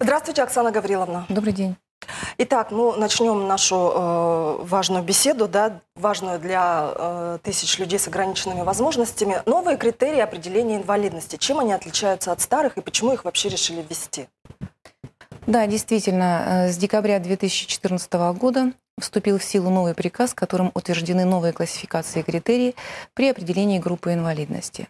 Здравствуйте, Оксана Гавриловна. Добрый день. Итак, мы ну, начнем нашу э, важную беседу, да, важную для э, тысяч людей с ограниченными возможностями. Новые критерии определения инвалидности. Чем они отличаются от старых и почему их вообще решили ввести? Да, действительно, э, с декабря 2014 года вступил в силу новый приказ, которым утверждены новые классификации и критерии при определении группы инвалидности.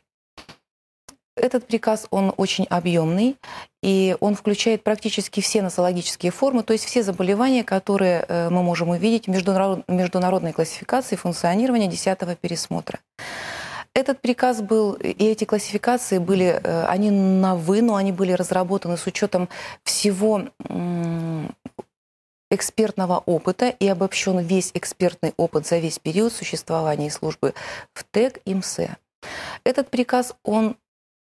Этот приказ, он очень объемный, и он включает практически все носологические формы, то есть все заболевания, которые э, мы можем увидеть в международной классификации функционирования 10 пересмотра. Этот приказ был, и эти классификации были, э, они новы, но они были разработаны с учетом всего экспертного опыта и обобщен весь экспертный опыт за весь период существования службы в ТЭК и МСЭ. Этот приказ, он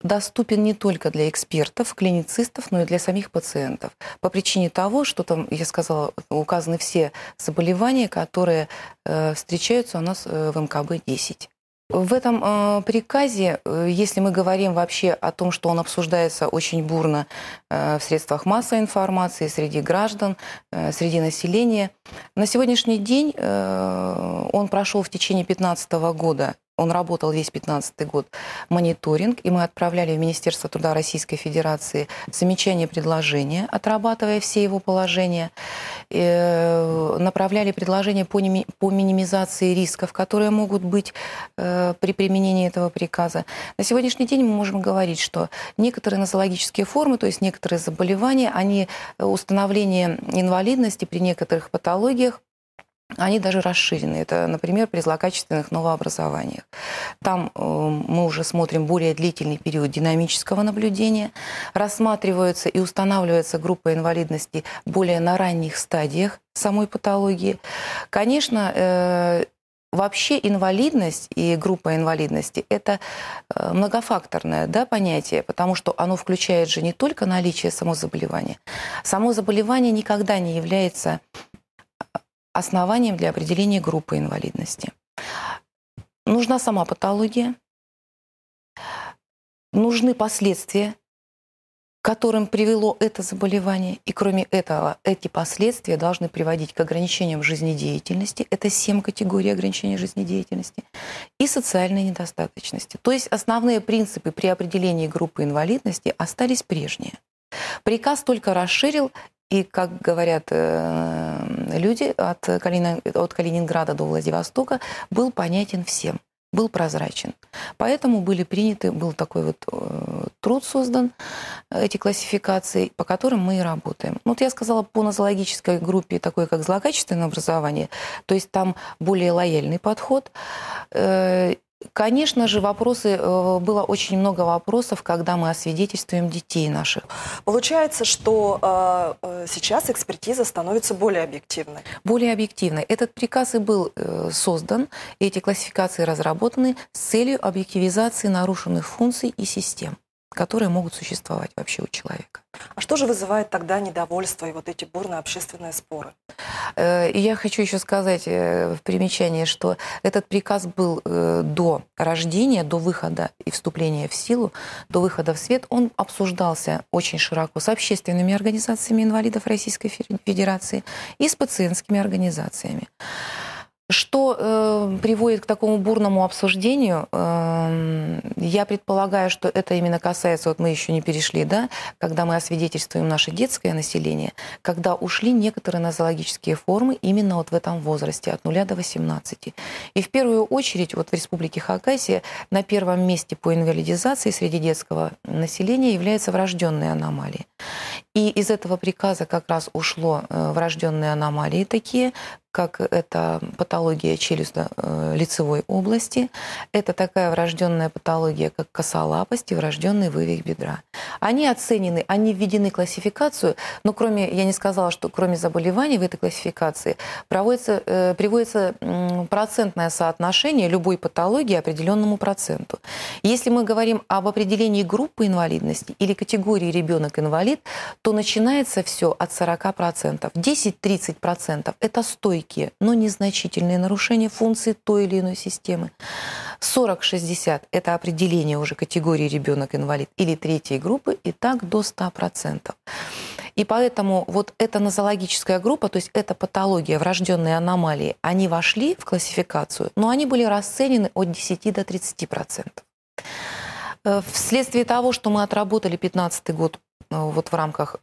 доступен не только для экспертов, клиницистов, но и для самих пациентов. По причине того, что там, я сказала, указаны все заболевания, которые э, встречаются у нас э, в МКБ-10. В этом э, приказе, э, если мы говорим вообще о том, что он обсуждается очень бурно э, в средствах массовой информации, среди граждан, э, среди населения, на сегодняшний день э, он прошел в течение 2015 года он работал весь 2015 год, мониторинг, и мы отправляли в Министерство труда Российской Федерации замечания предложения, отрабатывая все его положения, э, направляли предложения по, по минимизации рисков, которые могут быть э, при применении этого приказа. На сегодняшний день мы можем говорить, что некоторые нозологические формы, то есть некоторые заболевания, они э, установление инвалидности при некоторых патологиях, они даже расширены. Это, например, при злокачественных новообразованиях. Там э, мы уже смотрим более длительный период динамического наблюдения. Рассматриваются и устанавливаются группы инвалидности более на ранних стадиях самой патологии. Конечно, э, вообще инвалидность и группа инвалидности – это э, многофакторное да, понятие, потому что оно включает же не только наличие само заболевания. Само заболевание никогда не является основанием для определения группы инвалидности. Нужна сама патология, нужны последствия, которым привело это заболевание, и кроме этого эти последствия должны приводить к ограничениям жизнедеятельности, это семь категорий ограничений жизнедеятельности, и социальной недостаточности. То есть основные принципы при определении группы инвалидности остались прежние. Приказ только расширил и, как говорят э, люди, от, Калини... от Калининграда до Владивостока был понятен всем, был прозрачен. Поэтому были приняты, был такой вот э, труд создан, э, эти классификации, по которым мы и работаем. Ну, вот я сказала по нозологической группе, такой как злокачественное образование, то есть там более лояльный подход, Конечно же, вопросы, э, было очень много вопросов, когда мы освидетельствуем детей наших. Получается, что э, э сейчас экспертиза становится более объективной. Более объективной. Этот приказ и был э, создан, эти классификации разработаны с целью объективизации нарушенных функций и систем которые могут существовать вообще у человека. А что же вызывает тогда недовольство и вот эти бурные общественные споры? Э, и я хочу еще сказать э, в примечании, что этот приказ был э, до рождения, до выхода и вступления в силу, до выхода в свет. Он обсуждался очень широко с общественными организациями инвалидов Российской Федерации и с пациентскими организациями. Что э, приводит к такому бурному обсуждению, э, я предполагаю, что это именно касается, вот мы еще не перешли, да, когда мы освидетельствуем наше детское население, когда ушли некоторые нозологические формы именно вот в этом возрасте, от 0 до 18. И в первую очередь вот в Республике Хакасия на первом месте по инвалидизации среди детского населения является врожденные аномалии. И из этого приказа как раз ушло э, врожденные аномалии такие, как это патология челюстно-лицевой э, области, это такая врожденная патология, как косолапость и врожденный вывих бедра. Они оценены, они введены в классификацию, но кроме, я не сказала, что кроме заболеваний в этой классификации проводится, э, приводится процентное соотношение любой патологии определенному проценту. Если мы говорим об определении группы инвалидности или категории ребенок-инвалид, то начинается все от 40%. 10-30% это стойкие, но незначительные нарушения функции той или иной системы. 40-60 это определение уже категории ребенок-инвалид или третьей группы, и так до 100%. И поэтому вот эта нозологическая группа, то есть эта патология, врожденные аномалии, они вошли в классификацию, но они были расценены от 10 до 30%. Э, вследствие того, что мы отработали 2015 год Э, вот в рамках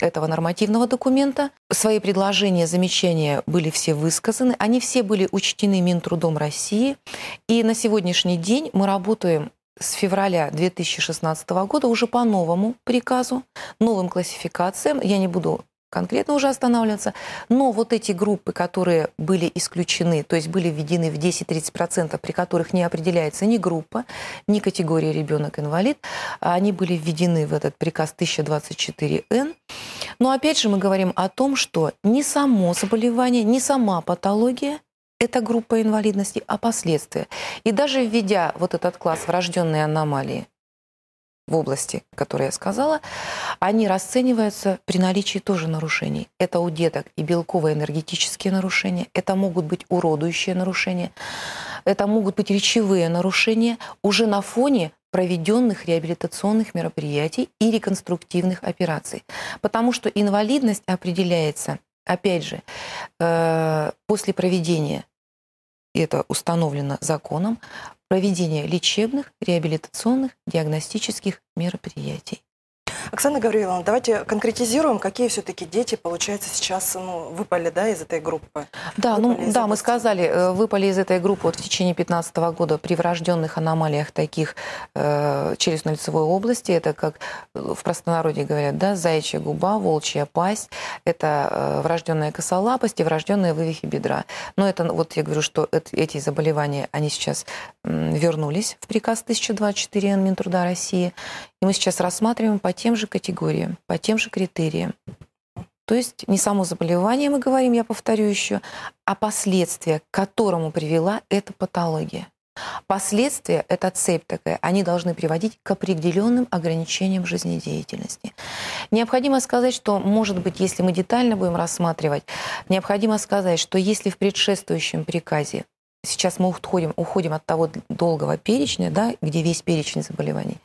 этого нормативного документа. Свои предложения, замечания были все высказаны. Они все были учтены Минтрудом России. И на сегодняшний день мы работаем с февраля 2016 года уже по новому приказу, новым классификациям. Я не буду конкретно уже останавливаться. Но вот эти группы, которые были исключены, то есть были введены в 10-30%, при которых не определяется ни группа, ни категория ребенок-инвалид, они были введены в этот приказ 1024Н. Но опять же мы говорим о том, что не само заболевание, не сама патология это группа инвалидности, а последствия. И даже введя вот этот класс врожденной аномалии, в области, которую я сказала, они расцениваются при наличии тоже нарушений. Это у деток и белково-энергетические нарушения, это могут быть уродующие нарушения, это могут быть речевые нарушения уже на фоне проведенных реабилитационных мероприятий и реконструктивных операций. Потому что инвалидность определяется, опять же, э, после проведения и это установлено законом, проведение лечебных, реабилитационных, диагностических мероприятий. Оксана Гавриловна, давайте конкретизируем, какие все-таки дети, получается, сейчас ну, выпали да, из этой группы? Да, выпали ну да, мы сказали, э, выпали из этой группы вот в течение 2015 года при врожденных аномалиях таких э, челюстно-лицевой области. Это как э, в простонародье говорят, да, заячья губа, волчья пасть. Это э, врожденная косолапость и врожденные вывихи бедра. Но это, ну, вот я говорю, что это, эти заболевания, они сейчас вернулись в приказ 1024 Минтруда России. И мы сейчас рассматриваем по тем же категориям, по тем же критериям. То есть не само заболевание мы говорим, я повторю еще, а последствия, к которому привела эта патология. Последствия, это цепь такая, они должны приводить к определенным ограничениям жизнедеятельности. Необходимо сказать, что, может быть, если мы детально будем рассматривать, необходимо сказать, что если в предшествующем приказе сейчас мы уходим, уходим от того долгого перечня, да, где весь перечень заболеваний.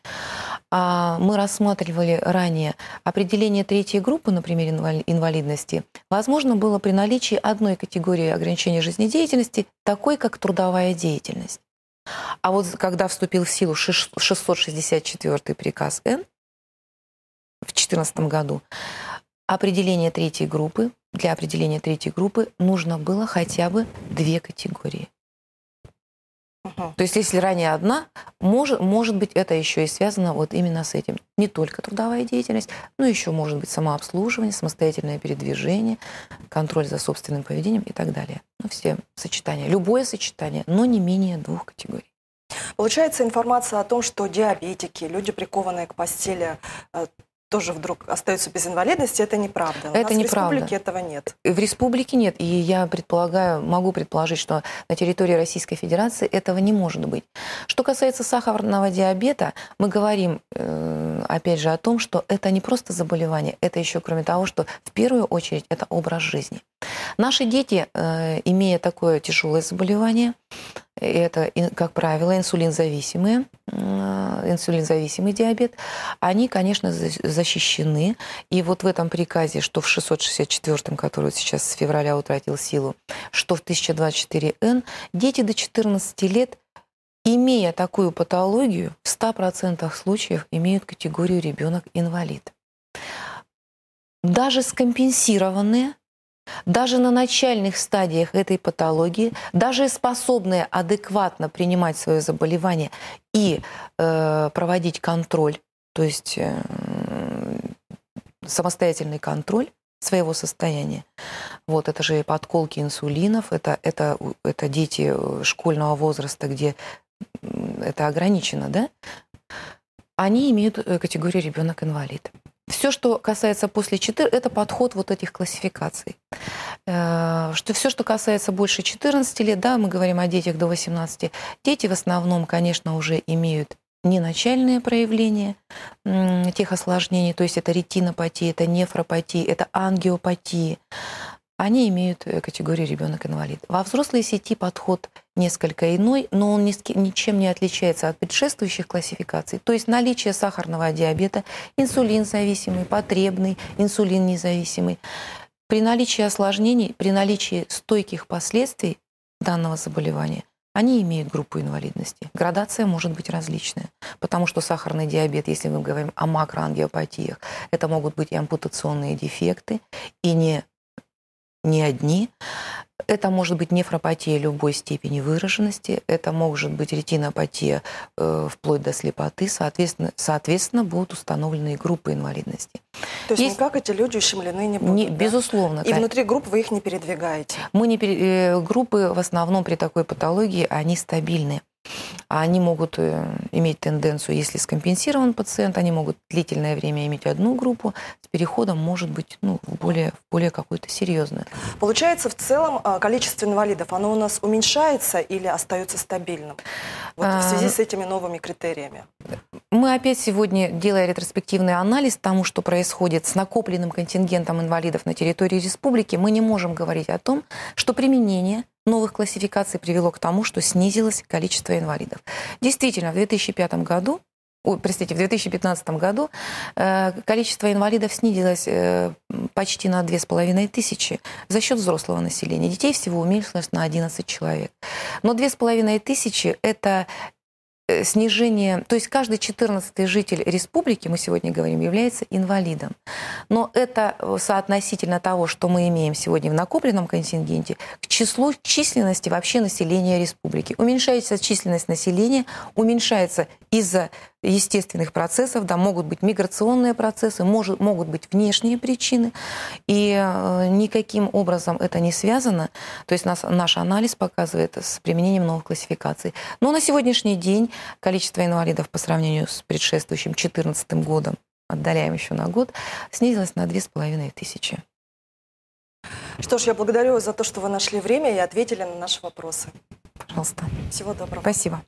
А мы рассматривали ранее определение третьей группы, например, инвалидности, возможно было при наличии одной категории ограничения жизнедеятельности, такой как трудовая деятельность. А вот когда вступил в силу 664 приказ Н в 2014 году, определение третьей группы, для определения третьей группы нужно было хотя бы две категории. Угу. То есть если ранее одна, может, может быть, это еще и связано вот именно с этим. Не только трудовая деятельность, но еще может быть самообслуживание, самостоятельное передвижение, контроль за собственным поведением и так далее. Ну, все сочетания, любое сочетание, но не менее двух категорий. Получается информация о том, что диабетики, люди, прикованные к постели, э, тоже вдруг остаются без инвалидности, это неправда. У это нас неправда. в республике этого нет. Э, в республике нет. И я предполагаю, могу предположить, что на территории Российской Федерации этого не может быть. Что касается сахарного диабета, мы говорим, э, опять же, о том, что это не просто заболевание, это еще, кроме того, что в первую очередь это образ жизни. Наши дети, э, имея такое тяжелое заболевание, это, как правило, инсулинзависимые инсулинзависимый диабет, они, конечно, защищены. И вот в этом приказе, что в 664, который сейчас с февраля утратил силу, что в 1024Н, дети до 14 лет имея такую патологию, в 100% случаев имеют категорию ребенок-инвалид. Даже скомпенсированные даже на начальных стадиях этой патологии, даже способные адекватно принимать свое заболевание и э, проводить контроль, то есть э, самостоятельный контроль своего состояния. Вот это же подколки инсулинов, это, это, это дети э, школьного возраста, где это ограничено, да? Они имеют э, категорию ребенок-инвалид все, что касается после 4, это подход вот этих классификаций. Э, что все, что касается больше 14 лет, да, мы говорим о детях до 18, дети в основном, конечно, уже имеют не начальные проявления тех осложнений, то есть это ретинопатии, это нефропатия, это ангиопатии они имеют э, категорию ребенок-инвалид. Во взрослой сети подход несколько иной, но он ничем не отличается от предшествующих классификаций. То есть наличие сахарного диабета, инсулин зависимый, потребный, инсулин независимый. При наличии осложнений, при наличии стойких последствий данного заболевания, они имеют группу инвалидности. Градация может быть различная, потому что сахарный диабет, если мы говорим о макроангиопатиях, это могут быть и ампутационные дефекты, и не не одни. Это может быть нефропатия любой степени выраженности, это может быть ретинопатия э, вплоть до слепоты, соответственно, соответственно, будут установлены группы инвалидности. То есть, есть... никак эти люди ущемлены не будут? Не, да? Безусловно. И да. внутри групп вы их не передвигаете? Мы не пере... Э, группы в основном при такой патологии, они стабильные. А они могут э, иметь тенденцию, если скомпенсирован пациент, они могут длительное время иметь одну группу, с переходом может быть ну, более, более какую-то серьезную. Получается, в целом а, количество инвалидов, оно у нас уменьшается или остается стабильным вот, в связи с а, этими новыми критериями? Мы опять сегодня, делая ретроспективный анализ тому, что происходит с накопленным контингентом инвалидов на территории республики, мы не можем говорить о том, что применение новых классификаций привело к тому, что снизилось количество инвалидов. Действительно, в 2005 году Ой, простите, в 2015 году э, количество инвалидов снизилось э, почти на 2,5 тысячи за счет взрослого населения. Детей всего уменьшилось на 11 человек. Но 2,5 тысячи – это Э, снижение, то есть каждый 14 житель республики, мы сегодня говорим, является инвалидом. Но это э, соотносительно того, что мы имеем сегодня в накопленном контингенте, к числу численности вообще населения республики. Уменьшается численность населения, уменьшается из-за естественных процессов, да, могут быть миграционные процессы, может, могут быть внешние причины, и э, никаким образом это не связано. То есть нас, наш анализ показывает с применением новых классификаций. Но на сегодняшний день количество инвалидов по сравнению с предшествующим 2014 годом, отдаляем еще на год, снизилось на 2,5 тысячи. Что ж, я благодарю за то, что вы нашли время и ответили на наши вопросы. Пожалуйста. Всего доброго. Спасибо.